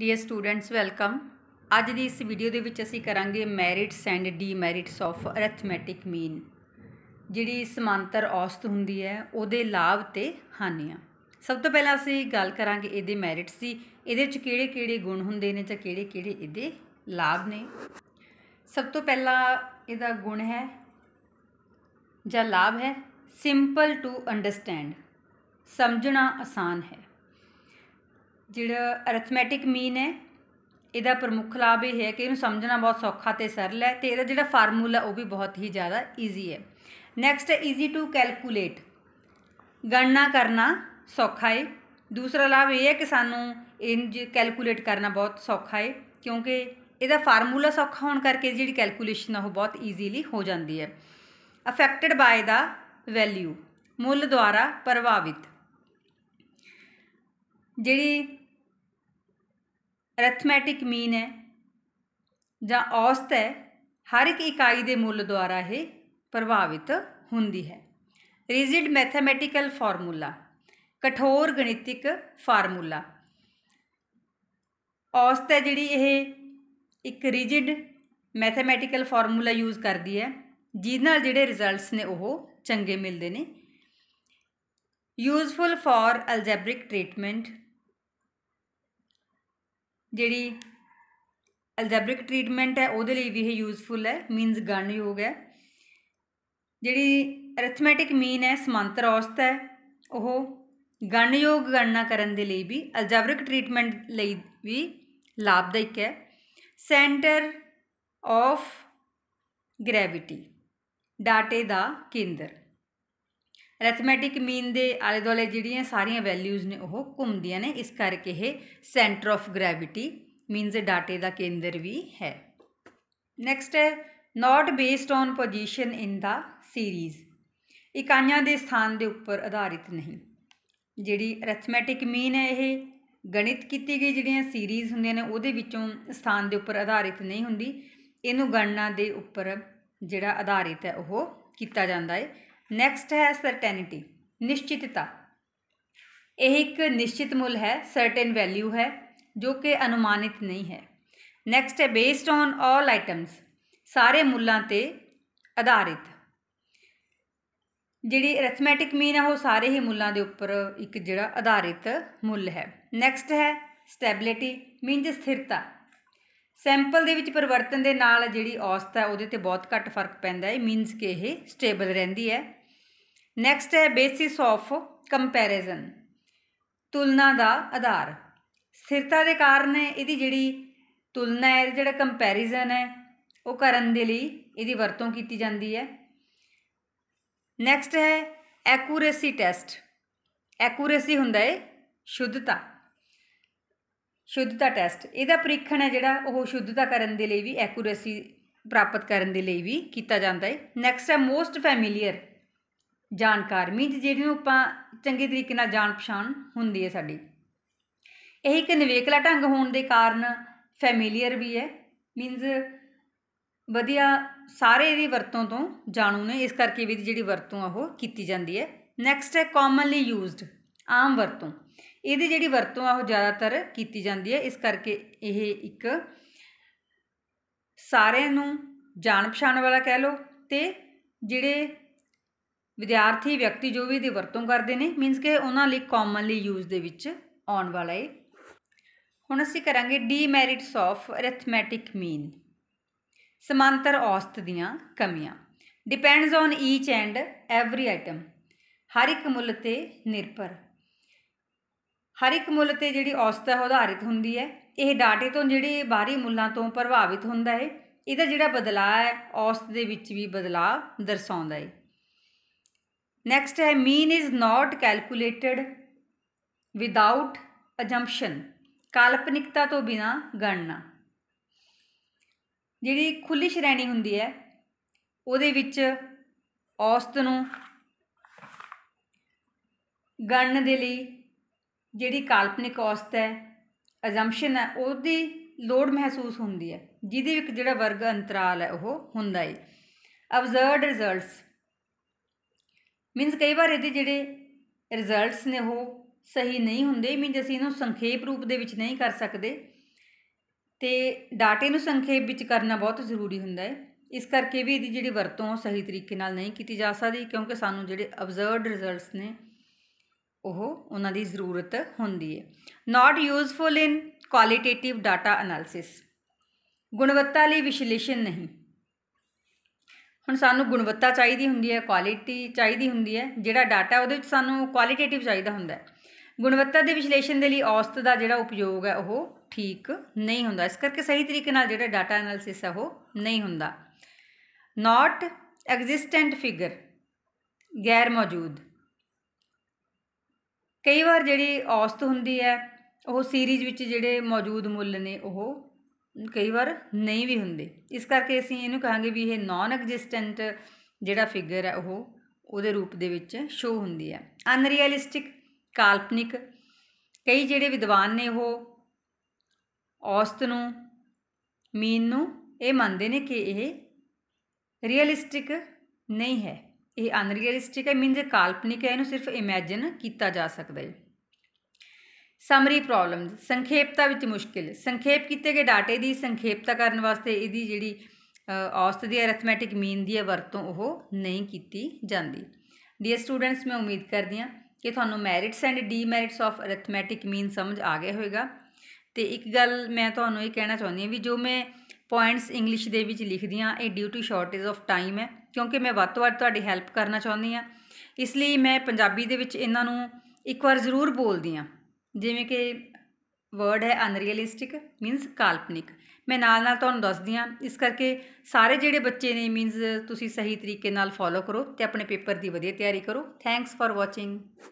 dear students welcome ਅੱਜ ਦੀ ਇਸ video ਦੇ ਵਿੱਚ ਅਸੀਂ ਕਰਾਂਗੇ merits and demerits of arithmetic mean ਜਿਹੜੀ ਸਮਾਂਤਰ ਔਸਤ ਹੁੰਦੀ ਹੈ ਉਹਦੇ ਲਾਭ ਤੇ ਹਾਨੀਆਂ ਸਭ ਤੋਂ ਪਹਿਲਾਂ ਅਸੀਂ ਗੱਲ ਕਰਾਂਗੇ ਇਹਦੇ ਮੈਰਿਟਸ ਦੀ ਇਹਦੇ ਵਿੱਚ ਕਿਹੜੇ-ਕਿਹੜੇ ਗੁਣ ਹੁੰਦੇ ਨੇ ਜਾਂ ਕਿਹੜੇ-ਕਿਹੜੇ ਇਹਦੇ ਲਾਭ ਨੇ ਸਭ ਤੋਂ ਪਹਿਲਾਂ ਇਹਦਾ ਗੁਣ ਹੈ ਜਾਂ ਲਾਭ ਹੈ ਸਿੰਪਲ ਟੂ ਅੰਡਰਸਟੈਂਡ ਸਮਝਣਾ ਆਸਾਨ ਹੈ ਜਿਹੜਾ ਅਰਥਮੈਟਿਕ ਮੀਨ ਹੈ ਇਹਦਾ ਪ੍ਰਮੁੱਖ ਲਾਭ ਇਹ ਹੈ ਕਿ ਇਹਨੂੰ ਸਮਝਣਾ ਬਹੁਤ ਸੌਖਾ ਤੇ ਸਰਲ ਹੈ ਤੇ ਇਹਦਾ ਜਿਹੜਾ ਫਾਰਮੂਲਾ ਉਹ ਵੀ ਬਹੁਤ ਹੀ ਜ਼ਿਆਦਾ ਈਜ਼ੀ ਹੈ ਨੈਕਸਟ ਹੈ ਈਜ਼ੀ ਟੂ ਕੈਲਕੂਲੇਟ ਗਣਨਾ ਕਰਨਾ ਸੌਖਾ ਹੈ ਦੂਸਰਾ ਲਾਭ ਇਹ ਹੈ ਕਿ ਸਾਨੂੰ ਇਹ ਕੈਲਕੂਲੇਟ ਕਰਨਾ ਬਹੁਤ ਸੌਖਾ ਹੈ ਕਿਉਂਕਿ ਇਹਦਾ ਫਾਰਮੂਲਾ ਸੌਖਾ ਹੋਣ ਕਰਕੇ ਜਿਹੜੀ ਕੈਲਕੂਲੇਸ਼ਨ ਆ ਉਹ ਬਹੁਤ ਈਜ਼ੀਲੀ ਹੋ ਜਾਂਦੀ ਹੈ ਅਫੈਕਟਡ ਬਾਈ ਦਾ ਵੈਲਿਊ ਮੁੱਲ ਦੁਆਰਾ ਪ੍ਰਭਾਵਿਤ ਜਿਹੜੀ ਅਰਥਮੈਟਿਕ ਮੀਨ ਹੈ ਜਾਂ ਔਸਤ ਹੈ ਹਰ ਇੱਕ ਇਕਾਈ ਦੇ ਮੁੱਲ ਦੁਆਰਾ ਇਹ ਪ੍ਰਭਾਵਿਤ ਹੁੰਦੀ ਹੈ ਰਿਜਿਡ ਮੈਥਮੈਟਿਕਲ ਫਾਰਮੂਲਾ ਕਠੋਰ ਗਣਿਤਿਕ ਫਾਰਮੂਲਾ ਔਸਤ ਹੈ ਜਿਹੜੀ ਇਹ ਇੱਕ ਰਿਜਿਡ ਮੈਥਮੈਟਿਕਲ ਫਾਰਮੂਲਾ ਯੂਜ਼ ਕਰਦੀ ਹੈ ਜਿਹਦੇ ਨਾਲ ਜਿਹੜੇ ਰਿਜ਼ਲਟਸ ਨੇ ਉਹ ਚੰਗੇ ਮਿਲਦੇ ਨੇ ਯੂਜ਼ਫੁਲ ਫॉर ਅਲਜੈਬ੍ਰਿਕ ਟ੍ਰੀਟਮੈਂਟ ਜਿਹੜੀ ਅਲਜੈਬਰਿਕ ਟ੍ਰੀਟਮੈਂਟ ਹੈ ਉਹਦੇ ਲਈ ਵੀ ਇਹ ਯੂਜ਼ਫੁਲ ਹੈ ਮੀਨਸ ਗਣ ਯੋਗ ਹੈ ਜਿਹੜੀ ਅਰਥਮੈਟਿਕ ਮੀਨ ਹੈ ਸਮਾਂਤਰ ਔਸਤ ਹੈ ਉਹ ਗਣ ਯੋਗ ਗਣਨਾ ਕਰਨ ਦੇ ਲਈ ਵੀ ਅਲਜੈਬਰਿਕ ਟ੍ਰੀਟਮੈਂਟ ਲਈ ਵੀ ਲਾਭਦਾਇਕ ਹੈ ਸੈਂਟਰ ਆਫ ਗ੍ਰੈਵਿਟੀ ਡਾਟੇ ਦਾ ਕੇਂਦਰ ਅਰਥਮੈਟਿਕ ਮੀਨ ਦੇ ਆਲੇ ਦੁਆਲੇ ਜਿਹੜੀਆਂ ਸਾਰੀਆਂ ਵੈਲਿਊਜ਼ ਨੇ ਉਹ ਘੁੰਮਦੀਆਂ ਨੇ ਇਸ ਕਰਕੇ ਇਹ ਸੈਂਟਰ ਆਫ ਗ੍ਰੈਵਿਟੀ ਮੀਨਸ ਡਾਟੇ ਦਾ ਕੇਂਦਰ ਵੀ ਹੈ ਨੈਕਸਟ ਹੈ not based on position in the series ਇਕਾਈਆਂ ਦੇ ਸਥਾਨ ਦੇ ਉੱਪਰ ਆਧਾਰਿਤ ਨਹੀਂ ਜਿਹੜੀ ਅਰਥਮੈਟਿਕ ਮੀਨ ਹੈ ਇਹ ਗਣਿਤ ਕੀਤੀ ਗਈ ਜਿਹੜੀਆਂ ਸੀਰੀਜ਼ ਹੁੰਦੀਆਂ ਨੇ ਉਹਦੇ ਵਿੱਚੋਂ ਸਥਾਨ ਦੇ ਉੱਪਰ ਆਧਾਰਿਤ ਨਹੀਂ ਹੁੰਦੀ ਇਹਨੂੰ ਗਣਨਾ ਦੇ ਉੱਪਰ ਜਿਹੜਾ ਆਧਾਰਿਤ ਹੈ ਉਹ ਕੀਤਾ ਜਾਂਦਾ ਹੈ ਨੈਕਸਟ ਹੈ ਸਰਟੇਨਿਟੀ ਨਿਸ਼ਚਿਤਤਾ ਇਹ ਇੱਕ ਨਿਸ਼ਚਿਤ ਮੁੱਲ ਹੈ ਸਰਟਨ ਵੈਲਿਊ ਹੈ ਜੋ ਕਿ ਅਨੁਮਾਨਿਤ ਨਹੀਂ ਹੈ ਨੈਕਸਟ ਹੈ ਬੇਸਡ ਔਨ ਆਲ ਆਈਟਮਸ ਸਾਰੇ ਮੁੱਲਾਂ ਤੇ ਆਧਾਰਿਤ ਜਿਹੜੀ ਅਰਥਮੈਟਿਕ ਮੀਨ ਹੈ ਉਹ ਸਾਰੇ ਹੀ ਮੁੱਲਾਂ ਦੇ ਉੱਪਰ ਇੱਕ ਜਿਹੜਾ ਆਧਾਰਿਤ ਮੁੱਲ ਹੈ ਨੈਕਸਟ ਹੈ ਸਟੈਬਿਲਿਟੀ ਮੀਨਸ ਸਥਿਰਤਾ ਸੈਂਪਲ ਦੇ ਵਿੱਚ ਪਰਿਵਰਤਨ ਦੇ ਨਾਲ ਜਿਹੜੀ ਔਸਤ ਹੈ ਉਹਦੇ ਤੇ ਬਹੁਤ ਘੱਟ ਫਰਕ ਪੈਂਦਾ ਹੈ ਮੀਨਸ ਕਿ ਇਹ ਸਟੇਬਲ ਰਹਿੰਦੀ ਹੈ ਨੈਕਸਟ ਹੈ ਬੇਸਿਸ ਆਫ ਕੰਪੈਰੀਜ਼ਨ ਤੁਲਨਾ ਦਾ ਆਧਾਰ ਸਿਰਤਾ ਦੇ ਕਾਰਨ ਇਹਦੀ ਜਿਹੜੀ ਤੁਲਨਾ ਹੈ ਜਿਹੜਾ ਕੰਪੈਰੀਜ਼ਨ ਹੈ ਉਹ ਕਰਨ ਦੇ ਲਈ ਇਹਦੀ ਵਰਤੋਂ ਕੀਤੀ ਜਾਂਦੀ ਹੈ ਨੈਕਸਟ ਹੈ ਐਕੂਰੇਸੀ ਟੈਸਟ ਐਕੂਰੇਸੀ ਹੁੰਦਾ ਹੈ ਸ਼ੁੱਧਤਾ ਸ਼ੁੱਧਤਾ ਟੈਸਟ ਇਹਦਾ ਪ੍ਰੀਖਣ ਹੈ ਜਿਹੜਾ ਉਹ ਸ਼ੁੱਧਤਾ ਕਰਨ ਦੇ ਲਈ ਵੀ ਐਕੂਰੇਸੀ ਪ੍ਰਾਪਤ ਕਰਨ ਦੇ ਲਈ ਵੀ ਕੀਤਾ ਜਾਂਦਾ ਹੈ ਨੈਕਸਟ ਹੈ ਮੋਸਟ ਫੈਮਿਲੀਅਰ ਜਾਣਕਾਰ ਮੀਨਸ ਜਿਹੜੀ ਨੂੰ ਆਪਾਂ ਚੰਗੇ ਤਰੀਕੇ ਨਾਲ ਜਾਣ ਪਛਾਣ ਹੁੰਦੀ ਹੈ ਸਾਡੀ ਇਹ ਇੱਕ ਨਿਵੇਕਲਾ ਢੰਗ ਹੋਣ ਦੇ ਕਾਰਨ ਫੈਮਿਲੀਅਰ ਵੀ ਹੈ ਮੀਨਸ ਵਧੀਆ ਸਾਰੇ ਇਹਦੀ ਵਰਤੋਂ ਤੋਂ ਜਾਣੂ ਨੇ ਇਸ ਕਰਕੇ ਵੀ ਜਿਹੜੀ ਵਰਤੋਂ ਆ ਉਹ ਕੀਤੀ ਜਾਂਦੀ ਹੈ ਨੈਕਸਟ ਹੈ ਕਾਮਨਲੀ ਯੂਜ਼ਡ ਆਮ ਵਰਤੋਂ ਇਹਦੀ ਜਿਹੜੀ ਵਰਤੋਂ ਆ ਉਹ ਜ਼ਿਆਦਾਤਰ ਕੀਤੀ ਜਾਂਦੀ ਹੈ ਇਸ ਕਰਕੇ ਇਹ ਇੱਕ ਸਾਰਿਆਂ ਨੂੰ ਜਾਣ ਪਛਾਣ ਵਾਲਾ ਕਹਿ ਲਓ ਤੇ ਜਿਹੜੇ ਵਿਦਿਆਰਥੀ ਵਿਅਕਤੀ ਜੋ ਵੀ ਦੀ ਵਰਤੋਂ ਕਰਦੇ ਨੇ ਮੀਨਸ ਕਿ ਉਹਨਾਂ ਲਈ ਕਾਮਨਲੀ ਯੂਜ਼ ਦੇ ਵਿੱਚ ਆਉਣ ਵਾਲਾ ਹੈ ਹੁਣ ਅਸੀਂ ਕਰਾਂਗੇ ਡੀਮੈਰਿਟਸ ਆਫ ਅਰਥਮੈਟਿਕ ਮੀਨ ਸਮਾਂਤਰ ਔਸਤ ਦੀਆਂ ਕਮੀਆਂ depends on each and every item ਹਰ ਇੱਕ ਮੁੱਲ ਤੇ ਨਿਰਭਰ ਹਰ ਇੱਕ ਮੁੱਲ ਤੇ ਜਿਹੜੀ ਔਸਤ ਹੈ ਆਧਾਰਿਤ ਹੁੰਦੀ ਹੈ ਇਹ ਡਾਟੇ ਤੋਂ ਜਿਹੜੇ ਬਾਹਰੀ ਮੁੱਲਾਂ ਤੋਂ ਪ੍ਰਭਾਵਿਤ ਹੁੰਦਾ ਹੈ ਇਹਦਾ ਜਿਹੜਾ ਬਦਲਾਅ ਹੈ ਔਸਤ ਦੇ ਵਿੱਚ ਵੀ ਬਦਲਾਅ ਦਰਸਾਉਂਦਾ ਹੈ ਨੈਕਸਟ ਹੈ mean is not calculated without assumption ਕਾਲਪਨਿਕਤਾ ਤੋਂ ਬਿਨਾ ਗਣਨਾ ਜਿਹੜੀ ਖੁੱਲੀ ਸ਼੍ਰੇਣੀ ਹੁੰਦੀ ਹੈ ਉਹਦੇ ਵਿੱਚ ਔਸਤ ਨੂੰ ਗਣਨ ਦੇ ਲਈ ਜਿਹੜੀ ਕਾਲਪਨਿਕ ਔਸਤ ਹੈ ਅਜੰਪਸ਼ਨ ਹੈ ਉਹਦੀ ਲੋੜ ਮਹਿਸੂਸ ਹੁੰਦੀ ਹੈ ਜਿਹਦੇ ਵਿੱਚ ਜਿਹੜਾ ਵਰਗ ਅੰਤਰਾਲ ਹੈ ਉਹ ਹੁੰਦਾ ਹੈ ਅਬਜ਼ਰਵਡ ਰਿਜ਼ਲਟਸ ਮੀਨਸ ਕਈ ਵਾਰ ਇਹਦੇ ਜਿਹੜੇ ਰਿਜ਼ਲਟਸ ਨੇ ਉਹ ਸਹੀ ਨਹੀਂ ਹੁੰਦੇ ਮੀਨਸ ਅਸੀਂ ਇਹਨੂੰ ਸੰਖੇਪ ਰੂਪ ਦੇ ਵਿੱਚ ਨਹੀਂ ਕਰ ਸਕਦੇ ਤੇ ਡਾਟੇ ਨੂੰ ਸੰਖੇਪ ਵਿੱਚ ਕਰਨਾ ਬਹੁਤ ਜ਼ਰੂਰੀ ਹੁੰਦਾ ਹੈ ਇਸ ਕਰਕੇ ਵੀ ਇਹਦੀ ਜਿਹੜੀ ਵਰਤੋਂ ਸਹੀ ਤਰੀਕੇ ਨਾਲ ਨਹੀਂ ਕੀਤੀ ਜਾ ਸਕਦੀ ਕਿਉਂਕਿ ਸਾਨੂੰ ਜਿਹੜੇ ਅਬਜ਼ਰਵਡ ਰਿਜ਼ਲਟਸ ਨੇ ਉਹ ਉਹਨਾਂ ਦੀ ਜ਼ਰੂਰਤ ਹੁੰਦੀ ਹੈ not useful in qualitative data analysis ਗੁਣਵੱਤਾ ਲਈ ਵਿਸ਼ਲੇਸ਼ਣ ਨਹੀਂ ਹੁਣ ਸਾਨੂੰ ਗੁਣਵੱਤਾ ਚਾਹੀਦੀ ਹੁੰਦੀ ਹੈ ਕੁਆਲਿਟੀ ਚਾਹੀਦੀ ਹੁੰਦੀ ਹੈ ਜਿਹੜਾ ਡਾਟਾ ਉਹਦੇ ਵਿੱਚ ਸਾਨੂੰ ਕੁਆਲਿਟੇਟਿਵ ਚਾਹੀਦਾ ਹੁੰਦਾ ਹੈ ਗੁਣਵੱਤਾ ਦੇ ਵਿਸ਼ਲੇਸ਼ਣ ਦੇ ਲਈ ਔਸਤ ਦਾ ਜਿਹੜਾ ਉਪਯੋਗ ਹੈ ਉਹ ਠੀਕ ਨਹੀਂ ਹੁੰਦਾ ਇਸ ਕਰਕੇ ਸਹੀ ਤਰੀਕੇ ਨਾਲ ਜਿਹੜਾ ਡਾਟਾ ਐਨਾਲਿਸਿਸ ਹੈ ਉਹ ਨਹੀਂ ਹੁੰਦਾ ਨਾਟ ਐਗਜ਼ਿਸਟੈਂਟ ਫਿਗਰ ਗੈਰ ਮੌਜੂਦ ਕਈ ਵਾਰ ਜਿਹੜੀ ਔਸਤ ਹੁੰਦੀ ਹੈ ਉਹ ਸੀਰੀਜ਼ ਵਿੱਚ ਜਿਹੜੇ ਮੌਜੂਦ ਮੁੱਲ ਨੇ ਉਹ ਕਈ ਵਾਰ ਨਹੀਂ ਵੀ ਹੁੰਦੇ ਇਸ ਕਰਕੇ ਅਸੀਂ ਇਹਨੂੰ ਕਹਾਂਗੇ ਵੀ ਇਹ ਨਾਨ ਐਗਜ਼ਿਸਟੈਂਟ ਜਿਹੜਾ ਫਿਗਰ ਹੈ ਉਹ ਉਹਦੇ ਰੂਪ ਦੇ ਵਿੱਚ ਸ਼ੋ ਹੁੰਦੀ ਹੈ ਅਨਰੀਅਲਿਸਟਿਕ ਕਾਲਪਨਿਕ ਕਈ ਜਿਹੜੇ ਵਿਦਵਾਨ ਨੇ ਉਹ ਔਸਤ ਨੂੰ ਮੀਨ ਨੂੰ ਇਹ ਮੰਨਦੇ ਨੇ ਕਿ ਇਹ ਰੀਅਲਿਸਟਿਕ ਨਹੀਂ ਹੈ ਇਹ ਅਨਰੀਅਲਿਸਟਿਕ ਹੈ ਮੀਨਸ ਕਾਲਪਨਿਕ ਹੈ ਇਹਨੂੰ ਸਿਰਫ ਇਮੇਜਿਨ ਕੀਤਾ ਜਾ ਸਕਦਾ ਹੈ ਸਮਰੀ ਪ੍ਰੋਬਲਮ ਸੰਖੇਪਤਾ ਵਿੱਚ ਮੁਸ਼ਕਿਲ ਸੰਖੇਪ ਕੀਤੇ ਗਏ ਡਾਟੇ ਦੀ ਸੰਖੇਪਤਾ ਕਰਨ ਵਾਸਤੇ ਇਹਦੀ ਜਿਹੜੀ ਔਸਤ ਦੀ ਅਰਥਮੈਟਿਕ ਮੀਨ ਦੀ ਵਰਤੋਂ ਉਹ ਨਹੀਂ ਕੀਤੀ ਜਾਂਦੀ ਡੀਅਰ ਸਟੂਡੈਂਟਸ ਮੈਂ ਉਮੀਦ ਕਰਦੀ ਹਾਂ ਕਿ ਤੁਹਾਨੂੰ merits and demerits of arithmetic mean ਸਮਝ ਆ ਗਿਆ ਹੋਵੇਗਾ ਤੇ ਇੱਕ ਗੱਲ ਮੈਂ ਤੁਹਾਨੂੰ ਇਹ ਕਹਿਣਾ ਚਾਹੁੰਦੀ ਹਾਂ ਵੀ ਜੋ ਮੈਂ ਪੁਆਇੰਟਸ ਇੰਗਲਿਸ਼ ਦੇ ਵਿੱਚ ਲਿਖਦੀ ਹਾਂ ਇਹ due to shortage of time ਹੈ ਕਿਉਂਕਿ ਮੈਂ ਵੱਧ ਤੋਂ ਵੱਧ ਤੁਹਾਡੀ ਹੈਲਪ ਕਰਨਾ ਚਾਹੁੰਦੀ ਹਾਂ ਇਸ ਲਈ ਮੈਂ ਪੰਜਾਬੀ ਦੇ ਵਿੱਚ ਇਹਨਾਂ ਨੂੰ ਇੱਕ ਵਾਰ ਜ਼ਰੂਰ ਬੋਲਦੀ ਹਾਂ ਜਿਵੇਂ ਕਿ ਵਰਡ ਹੈ ਅਨਰੀਅਲਿਸਟਿਕ ਮੀਨਸ ਕਾਲਪਨਿਕ ਮੈਂ ਨਾਲ ਨਾਲ ਤੁਹਾਨੂੰ ਦੱਸਦੀ ਆ ਇਸ ਕਰਕੇ ਸਾਰੇ ਜਿਹੜੇ ਬੱਚੇ ਨੇ ਮੀਨਸ ਤੁਸੀਂ ਸਹੀ ਤਰੀਕੇ ਨਾਲ ਫੋਲੋ ਕਰੋ ਤੇ ਆਪਣੇ ਪੇਪਰ ਦੀ ਵਧੀਆ ਤਿਆਰੀ ਕਰੋ ਥੈਂਕਸ ਫਾਰ ਵਾਚਿੰਗ